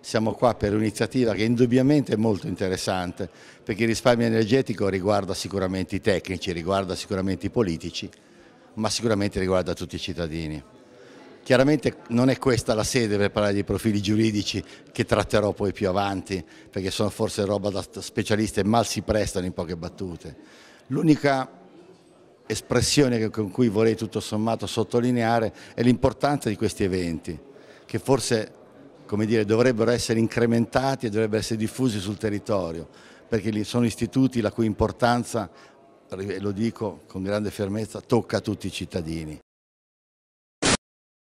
siamo qua per un'iniziativa che indubbiamente è molto interessante perché il risparmio energetico riguarda sicuramente i tecnici, riguarda sicuramente i politici, ma sicuramente riguarda tutti i cittadini. Chiaramente non è questa la sede per parlare di profili giuridici che tratterò poi più avanti, perché sono forse roba da specialisti e mal si prestano in poche battute. L'unica espressione con cui vorrei tutto sommato sottolineare è l'importanza di questi eventi, che forse come dire, dovrebbero essere incrementati e dovrebbero essere diffusi sul territorio, perché sono istituti la cui importanza, lo dico con grande fermezza, tocca a tutti i cittadini.